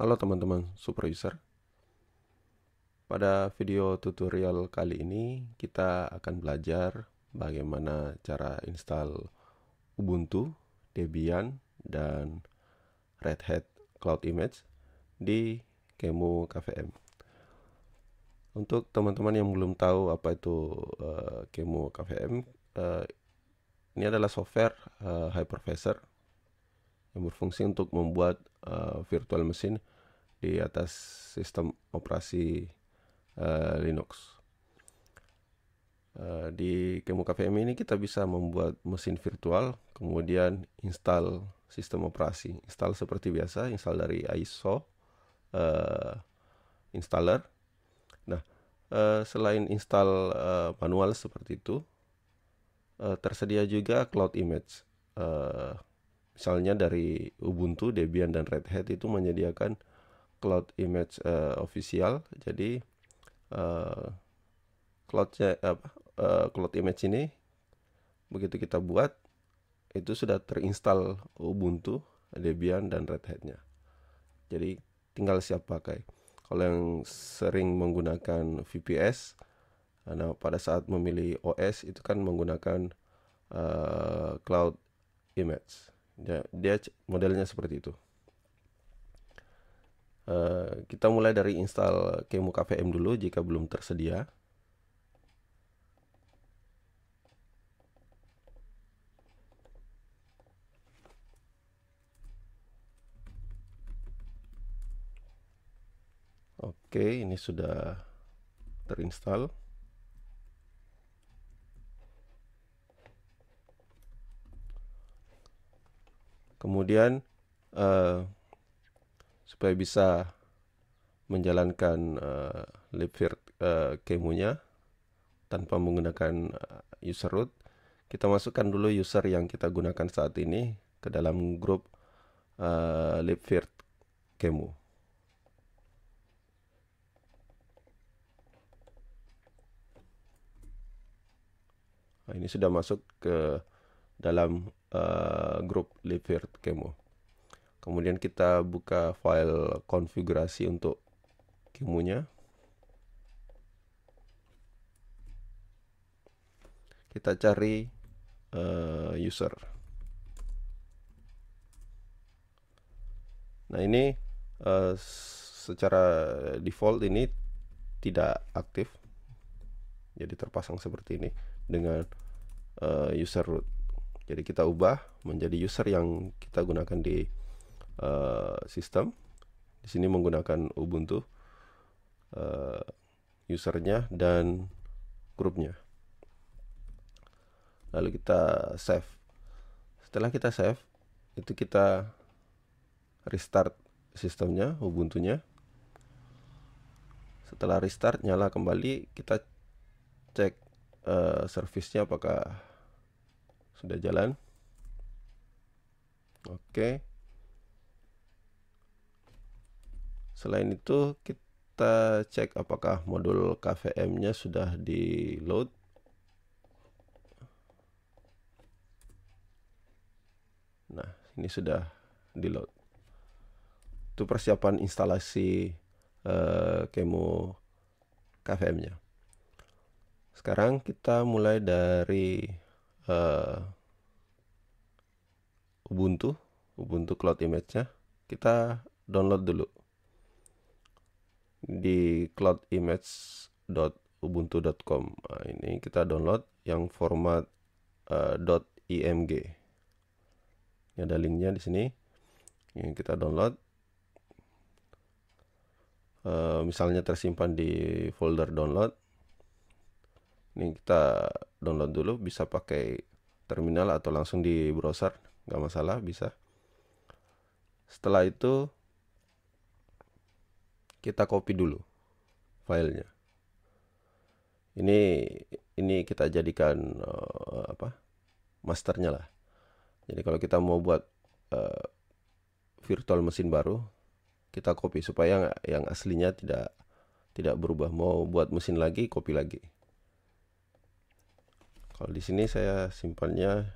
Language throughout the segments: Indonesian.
Halo teman-teman super user. Pada video tutorial kali ini kita akan belajar bagaimana cara install Ubuntu, Debian, dan Red Hat Cloud Image di Kemu KVM. Untuk teman-teman yang belum tahu apa itu uh, Kemu KVM, uh, eh, ini adalah software uh, hypervisor yang berfungsi untuk membuat uh, virtual machine di atas sistem operasi uh, Linux. Uh, di Kemuka VM ini kita bisa membuat mesin virtual, kemudian install sistem operasi. Install seperti biasa, install dari ISO uh, eh, installer. Nah, uh, selain install uh, manual seperti itu, uh, tersedia juga cloud image. Uh, misalnya dari Ubuntu, Debian, dan Red Hat itu menyediakan cloud image uh, official jadi uh, eh, cloud apa uh, cloud image ini begitu kita buat itu sudah terinstall Ubuntu, Debian dan Red Hatnya, Jadi tinggal siap pakai. Kalau yang sering menggunakan VPS, nah pada saat memilih OS itu kan menggunakan uh, cloud image. Dia, dia modelnya seperti itu. Eh, kita mulai dari install Kemu KVM dulu jika belum tersedia. Oke, ini sudah terinstall. Kemudian uh, supaya bisa menjalankan uh, eh, libvirt uh, eh, kemunya tanpa menggunakan eh, user root kita masukkan dulu user yang kita gunakan saat ini ke dalam grup uh, libvirt kemu nah, ini sudah masuk ke dalam uh, grup libvirt kemu kemudian kita buka file konfigurasi untuk kimunya kita cari uh, user nah ini uh, secara default ini tidak aktif jadi terpasang seperti ini dengan uh, user root jadi kita ubah menjadi user yang kita gunakan di uh, sistem. Di sini menggunakan Ubuntu uh, usernya dan grupnya. Lalu kita save. Setelah kita save, itu kita restart sistemnya, Ubuntu-nya. Setelah restart nyala kembali, kita cek uh, eh, nya apakah sudah jalan. Oke. Okay. Selain itu kita cek apakah modul KVM-nya sudah di load. Nah, ini sudah di load. Itu persiapan instalasi eh, kemo Kemo KVM-nya. Sekarang kita mulai dari uh, Ubuntu, Ubuntu Cloud Image-nya. Kita download dulu di cloudimage.ubuntu.com. Nah, ini kita download yang format uh, eh, .img. Ini ada linknya di sini. Ini kita download. Uh, misalnya tersimpan di folder download. Ini kita download dulu. Bisa pakai terminal atau langsung di browser, nggak masalah, bisa. Setelah itu kita copy dulu filenya ini ini kita jadikan uh, apa masternya lah jadi kalau kita mau buat uh, virtual mesin baru kita copy supaya yang aslinya tidak tidak berubah mau buat mesin lagi copy lagi kalau di sini saya simpannya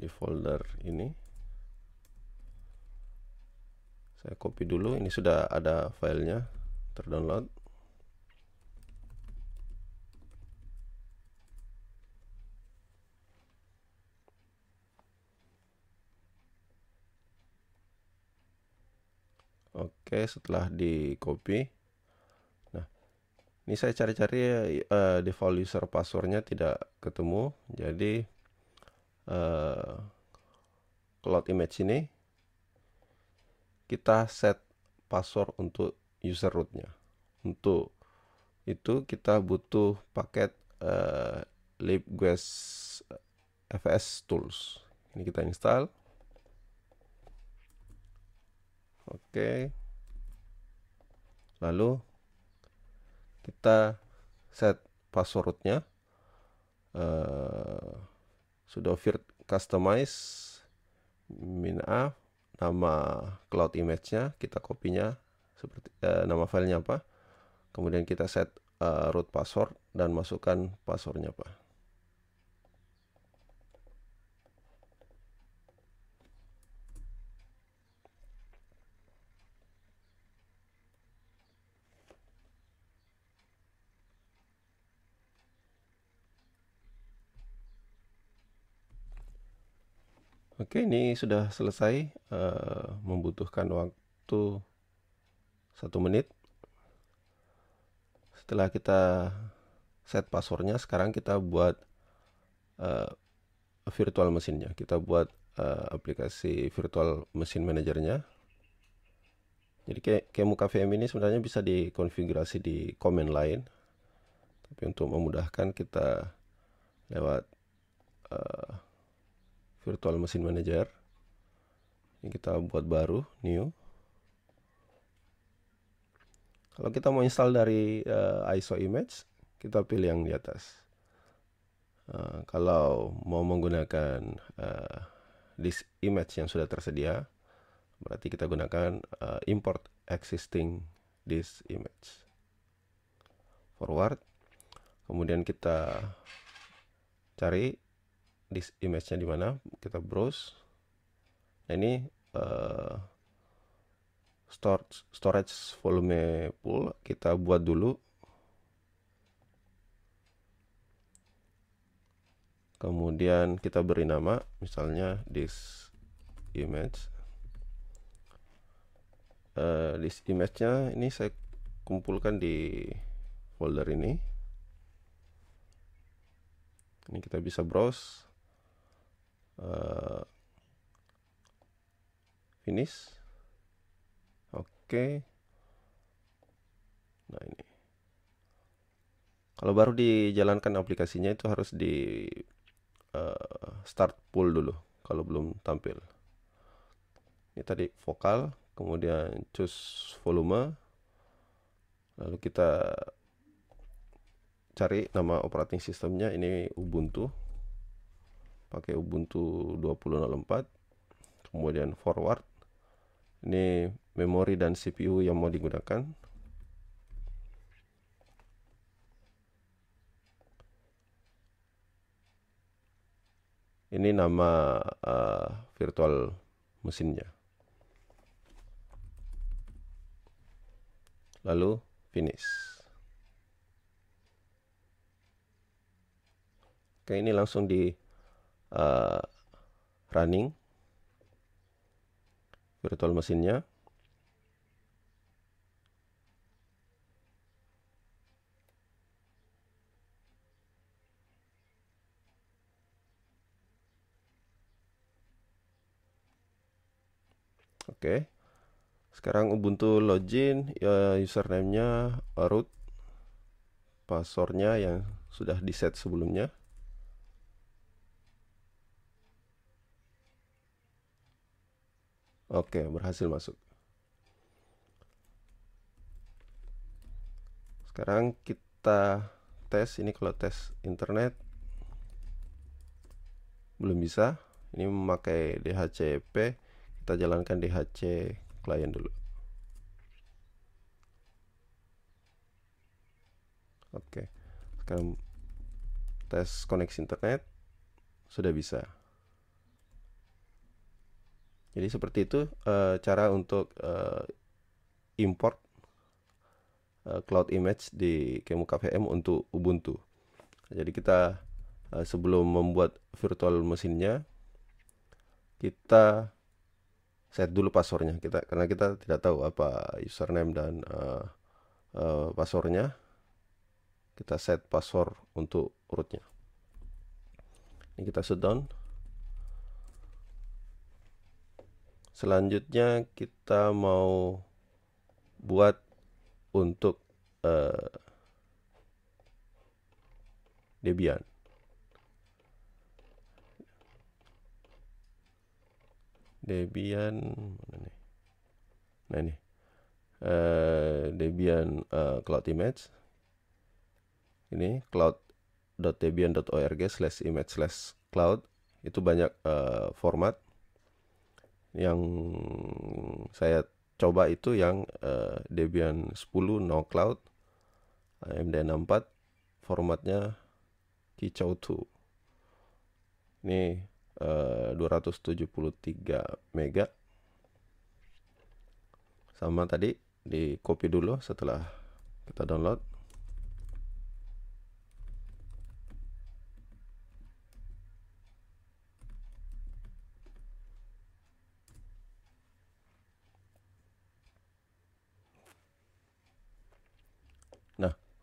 di folder ini saya copy dulu ini sudah ada filenya terdownload Oke, setelah di copy. Nah, ini saya cari-cari uh, default user passwordnya tidak ketemu. Jadi uh, cloud image ini kita set password untuk user rootnya untuk itu kita butuh paket uh, eh, libguest eh, fs tools ini kita install oke okay. lalu kita set passwordnya uh, eh, sudah customize min a nama cloud image-nya, kita kopinya seperti eh, nama filenya apa, kemudian kita set eh, root password dan masukkan passwordnya apa. Oke, ini sudah selesai. Uh, membutuhkan waktu satu menit. Setelah kita set passwordnya, sekarang kita buat uh, virtual mesinnya. Kita buat uh, aplikasi virtual mesin manajernya. Jadi kayak Kemu KVM ini sebenarnya bisa dikonfigurasi di command line. Tapi untuk memudahkan kita lewat uh, virtual machine manager ini kita buat baru new kalau kita mau install dari uh, eh, ISO image kita pilih yang di atas uh, kalau mau menggunakan uh, disk image yang sudah tersedia berarti kita gunakan uh, import existing disk image forward kemudian kita cari this image-nya di mana kita browse nah ini uh, eh, storage storage volume pool kita buat dulu kemudian kita beri nama misalnya this image uh, this image-nya ini saya kumpulkan di folder ini ini kita bisa browse uh, finish oke okay. nah ini kalau baru dijalankan aplikasinya itu harus di uh, start pull dulu kalau belum tampil ini tadi vokal kemudian choose volume lalu kita cari nama operating systemnya ini Ubuntu pakai Ubuntu 20.04 kemudian forward ini memori dan CPU yang mau digunakan ini nama uh, virtual mesinnya lalu finish oke ini langsung di uh, running virtual mesinnya Oke. Okay. Sekarang Ubuntu login ya username-nya root passwordnya yang sudah di set sebelumnya. Oke, berhasil masuk. Sekarang kita tes ini kalau tes internet belum bisa. Ini memakai DHCP. Kita jalankan DHC klien dulu. Oke. Sekarang tes koneksi internet sudah bisa. Jadi seperti itu e, cara untuk e, import e, cloud image di Kemuka VM untuk Ubuntu. Jadi kita e, sebelum membuat virtual mesinnya kita set dulu passwordnya kita karena kita tidak tahu apa username dan uh, uh, passwordnya kita set password untuk rootnya ini kita shutdown selanjutnya kita mau buat untuk uh, Debian Debian mana nih nah ini uh, Debian uh, Cloud Image ini cloud.debian.org slash image slash cloud itu banyak uh, format yang saya coba itu yang uh, Debian 10 no cloud AMD64 formatnya kicau 2 ini eh, uh, 273 mega sama tadi di copy dulu setelah kita download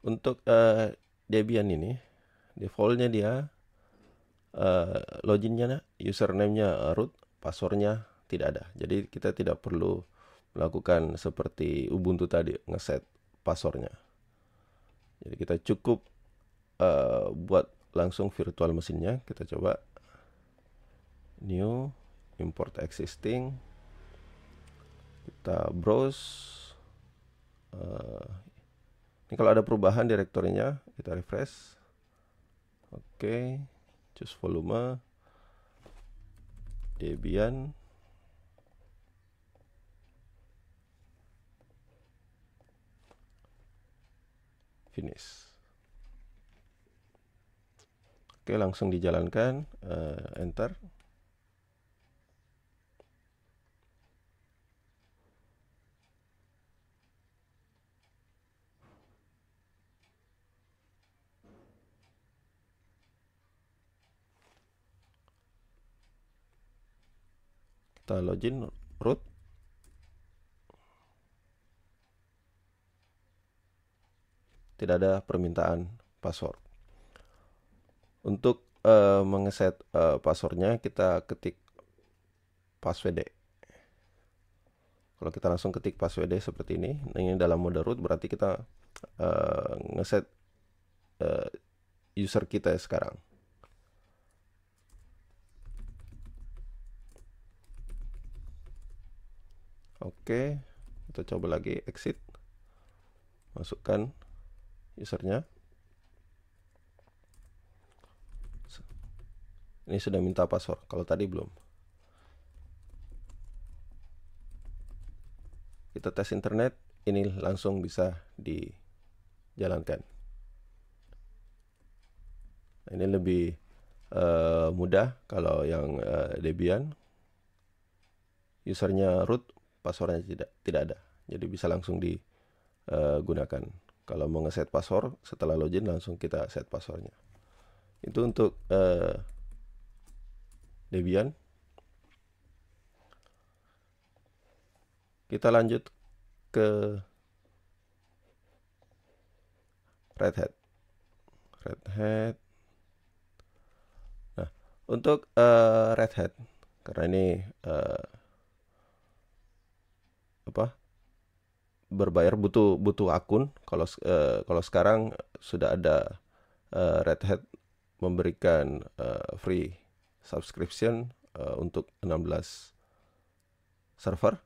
untuk uh, Debian ini defaultnya dia uh, loginnya username-nya root passwordnya tidak ada jadi kita tidak perlu melakukan seperti Ubuntu tadi ngeset passwordnya jadi kita cukup uh, buat langsung virtual mesinnya kita coba new import existing kita browse ini kalau ada perubahan direktorinya kita refresh oke okay. choose volume Debian finish oke langsung dijalankan uh, enter kita login root tidak ada permintaan password untuk uh, mengeset uh, passwordnya kita ketik password kalau kita langsung ketik password seperti ini ini dalam mode root berarti kita uh, ngeset uh, user kita sekarang Oke, kita coba lagi exit. Masukkan usernya. Ini sudah minta password, kalau tadi belum. Kita tes internet, ini langsung bisa dijalankan. Nah, ini lebih uh, mudah kalau yang uh, Debian. Usernya root passwordnya tidak tidak ada jadi bisa langsung digunakan eh, kalau mau ngeset password setelah login langsung kita set passwordnya itu untuk uh, Debian kita lanjut ke Red Hat Red Hat nah untuk uh, Red Hat karena ini uh, apa berbayar butuh butuh akun kalau uh, kalau sekarang sudah ada uh, Red Hat memberikan uh, free subscription uh, untuk 16 server.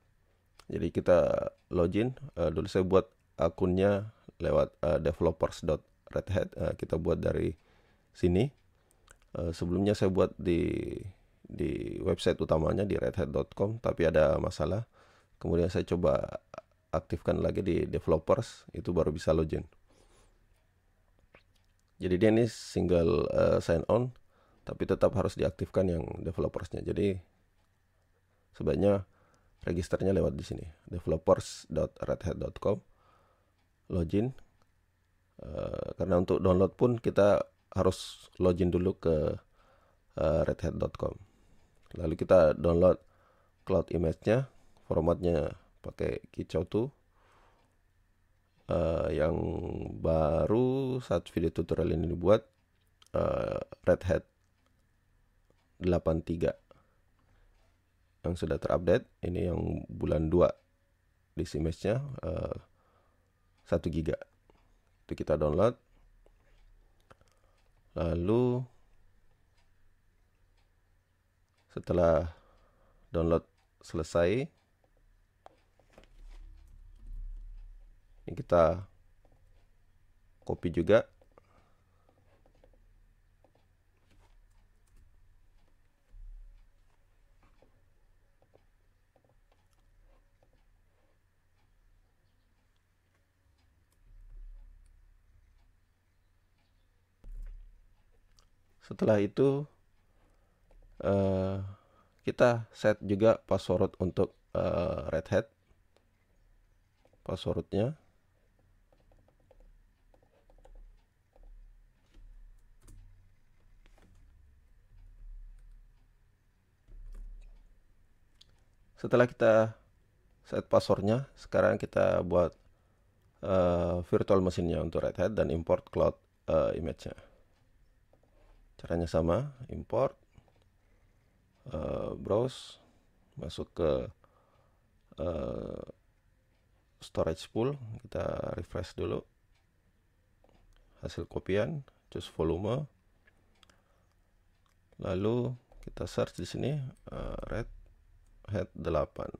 Jadi kita login uh, dulu saya buat akunnya lewat uh, developers.redhat uh, kita buat dari sini. Uh, sebelumnya saya buat di di website utamanya di redhat.com tapi ada masalah kemudian saya coba aktifkan lagi di developers itu baru bisa login jadi dia ini single uh, sign on tapi tetap harus diaktifkan yang developersnya jadi sebaiknya registernya lewat di sini developers.redhead.com login uh, karena untuk download pun kita harus login dulu ke uh, eh, redhat.com lalu kita download cloud image-nya formatnya pakai kicau tuh uh, yang baru saat video tutorial ini dibuat uh, Red Hat 83 yang sudah terupdate ini yang bulan 2 di image-nya uh, eh, giga itu kita download lalu setelah download selesai ini kita copy juga setelah itu eh, kita set juga password untuk uh, Red Hat passwordnya setelah kita set passwordnya sekarang kita buat uh, virtual mesinnya untuk Red Hat dan import cloud uh, image-nya caranya sama import uh, browse masuk ke uh, storage pool kita refresh dulu hasil kopian choose volume lalu kita search di sini uh, red head 8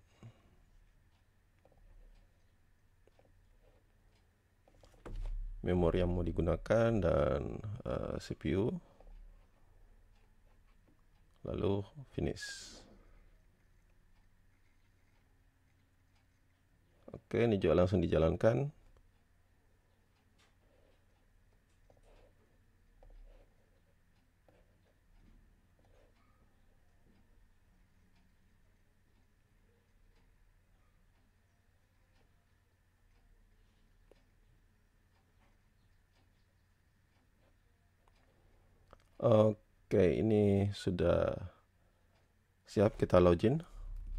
memori yang mau digunakan dan uh, eh, CPU lalu finish oke ini juga langsung dijalankan Oke, ini sudah siap kita login.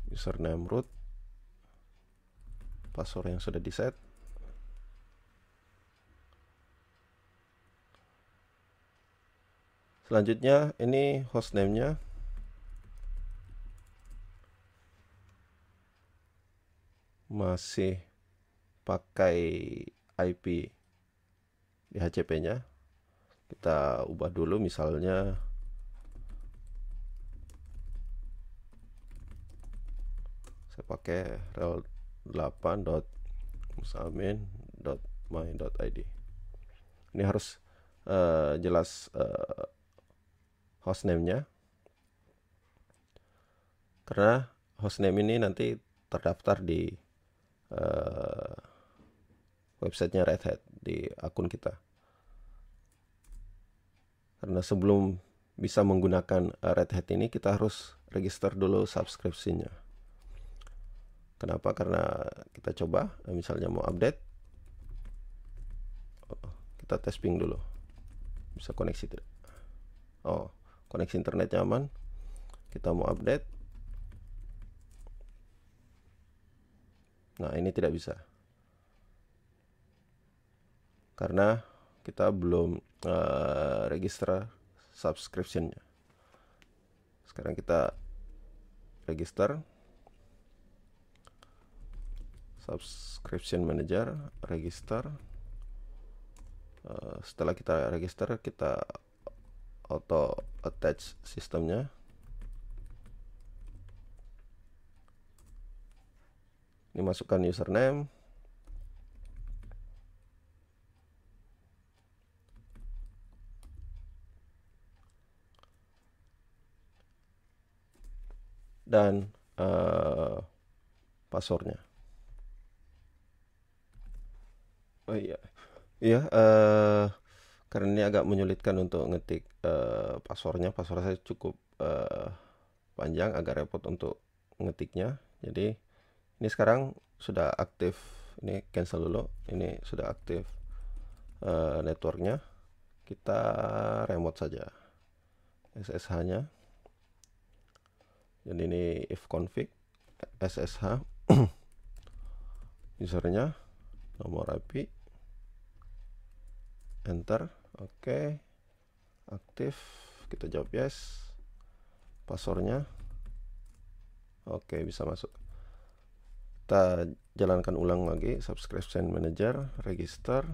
Username root. Password yang sudah di set. Selanjutnya ini hostname-nya masih pakai IP DHCP-nya kita ubah dulu misalnya saya pakai rel 8 dot musamin dot my dot id ini harus uh, jelas uh, eh, hostname nya karena hostname ini nanti terdaftar di uh, websitenya Red Hat di akun kita karena sebelum bisa menggunakan eh, Red Hat ini kita harus register dulu subscription Kenapa? Karena kita coba eh, misalnya mau update. kita tes ping dulu. Bisa koneksi tidak? Oh, koneksi internetnya aman. Kita mau update. Nah, ini tidak bisa. Karena kita belum uh, register subscriptionnya sekarang kita register subscription manager register uh, setelah kita register kita auto attach sistemnya ini masukkan username dan uh, passwordnya. Oh iya, iya uh, karena ini agak menyulitkan untuk ngetik uh, passwordnya. Password saya cukup uh, panjang, agak repot untuk ngetiknya. Jadi ini sekarang sudah aktif. Ini cancel dulu. Ini sudah aktif uh, networknya. Kita remote saja SSH-nya jadi ini if config ssh usernya nomor IP enter oke okay. aktif kita jawab yes passwordnya oke okay, bisa masuk kita jalankan ulang lagi subscription manager register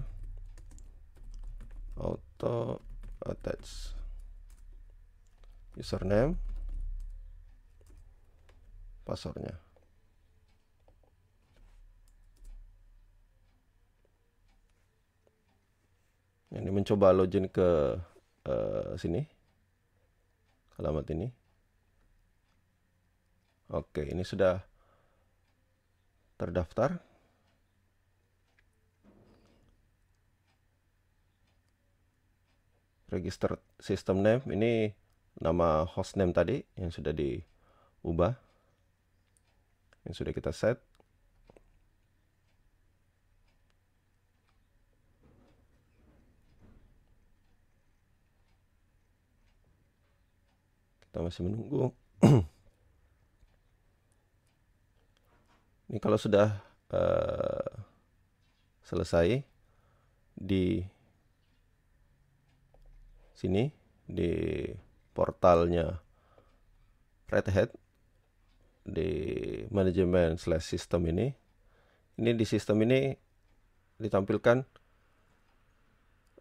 auto attach username passwordnya. ini mencoba login ke uh, sini alamat ini oke ini sudah terdaftar register system name ini nama hostname tadi yang sudah diubah yang sudah kita set. Kita masih menunggu. Ini kalau sudah uh, selesai di sini di portalnya Red Hat di manajemen slash sistem ini ini di sistem ini ditampilkan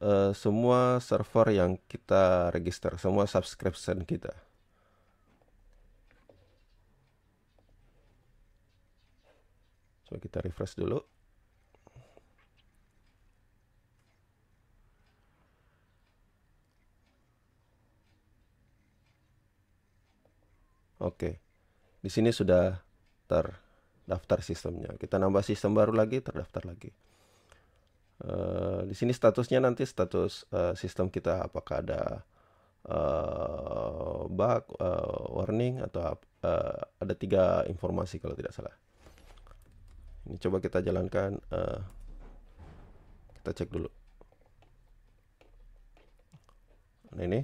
uh, semua server yang kita register semua subscription kita coba kita refresh dulu Oke. Okay di sini sudah terdaftar sistemnya. Kita nambah sistem baru lagi, terdaftar lagi. Uh, di sini statusnya nanti status uh, sistem kita apakah ada uh, bug, uh, warning atau uh, ada tiga informasi kalau tidak salah. Ini coba kita jalankan, uh, kita cek dulu. Nah ini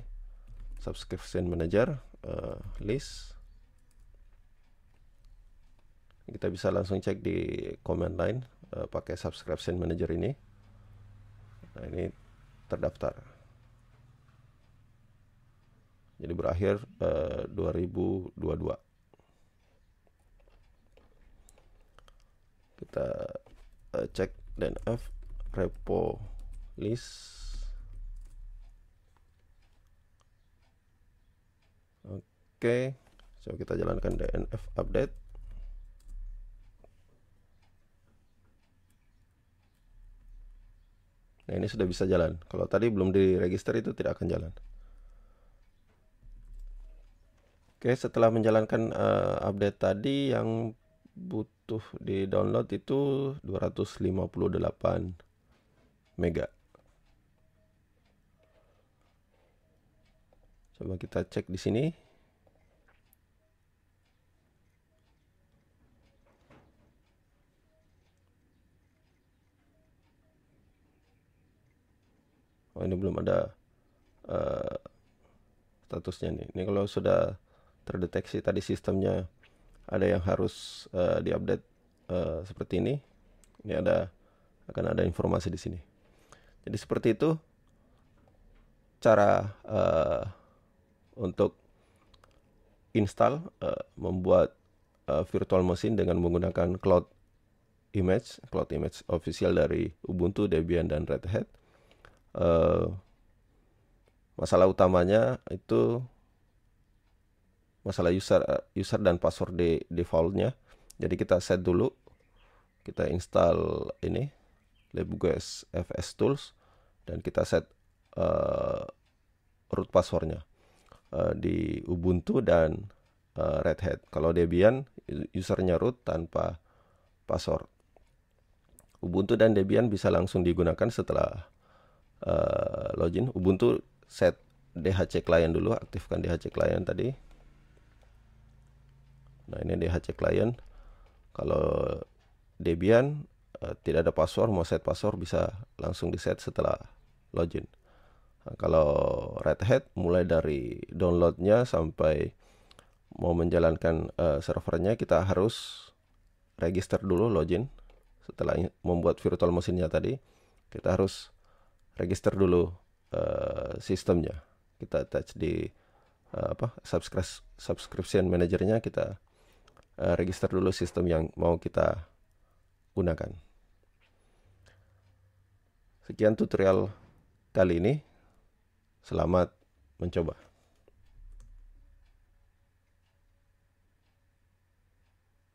subscription manager uh, list kita bisa langsung cek di command line uh, pakai subscription manager ini nah ini terdaftar jadi berakhir eh, uh, 2022 kita uh, cek dan F repo list oke okay. so kita jalankan DNF update Nah ini sudah bisa jalan. Kalau tadi belum diregister itu tidak akan jalan. Oke setelah menjalankan uh, update tadi yang butuh di download itu 258 mega. Coba kita cek di sini. oh ini belum ada uh, statusnya nih ini kalau sudah terdeteksi tadi sistemnya ada yang harus uh, diupdate uh, seperti ini ini ada akan ada informasi di sini jadi seperti itu cara uh, untuk install uh, membuat uh, virtual machine dengan menggunakan cloud image, cloud image official dari Ubuntu, Debian dan Red Hat. Eh, masalah utamanya itu masalah user user dan password de defaultnya jadi kita set dulu kita install ini libgues fs tools dan kita set uh, root passwordnya uh, di ubuntu dan uh, red hat kalau debian usernya root tanpa password ubuntu dan debian bisa langsung digunakan setelah Eh, login Ubuntu set DHC client dulu, aktifkan DHC client tadi. Nah, ini DHC client. Kalau Debian eh, tidak ada password, mau set password bisa langsung di-set setelah login. Nah, kalau Red Hat mulai dari downloadnya sampai mau menjalankan uh, servernya kita harus register dulu login setelah membuat virtual mesinnya tadi kita harus register dulu uh, sistemnya. Kita touch di uh, apa subscribe subscription manajernya kita uh, register dulu sistem yang mau kita gunakan. Sekian tutorial kali ini. Selamat mencoba.